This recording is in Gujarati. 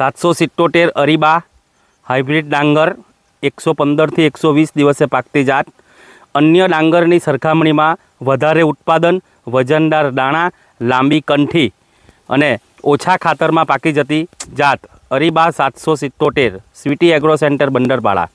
સાતસો સિત્તોતેર અરીબા હાઇબ્રિડ ડાંગર એકસો પંદરથી એકસો વીસ દિવસે પાકતી જાત અન્ય ડાંગરની સરખામણીમાં વધારે ઉત્પાદન વજનદાર દાણા લાંબી કંઠી અને ઓછા ખાતરમાં પાકી જતી જાત અરીબા સાતસો સિત્તોતેર સ્વીટી એગ્રો સેન્ટર બંદરપાડા